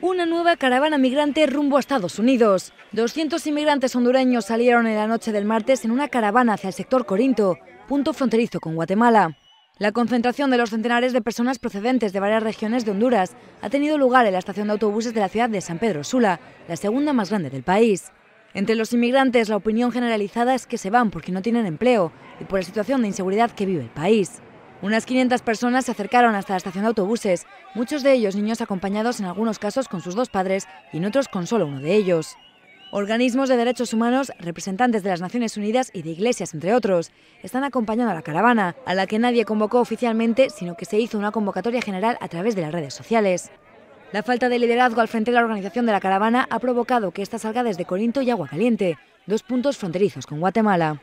una nueva caravana migrante rumbo a Estados Unidos. 200 inmigrantes hondureños salieron en la noche del martes en una caravana hacia el sector Corinto, punto fronterizo con Guatemala. La concentración de los centenares de personas procedentes de varias regiones de Honduras ha tenido lugar en la estación de autobuses de la ciudad de San Pedro Sula, la segunda más grande del país. Entre los inmigrantes, la opinión generalizada es que se van porque no tienen empleo y por la situación de inseguridad que vive el país. Unas 500 personas se acercaron hasta la estación de autobuses, muchos de ellos niños acompañados en algunos casos con sus dos padres y en otros con solo uno de ellos. Organismos de derechos humanos, representantes de las Naciones Unidas y de iglesias, entre otros, están acompañando a la caravana, a la que nadie convocó oficialmente, sino que se hizo una convocatoria general a través de las redes sociales. La falta de liderazgo al frente de la organización de la caravana ha provocado que esta salga desde Corinto y Agua Caliente, dos puntos fronterizos con Guatemala.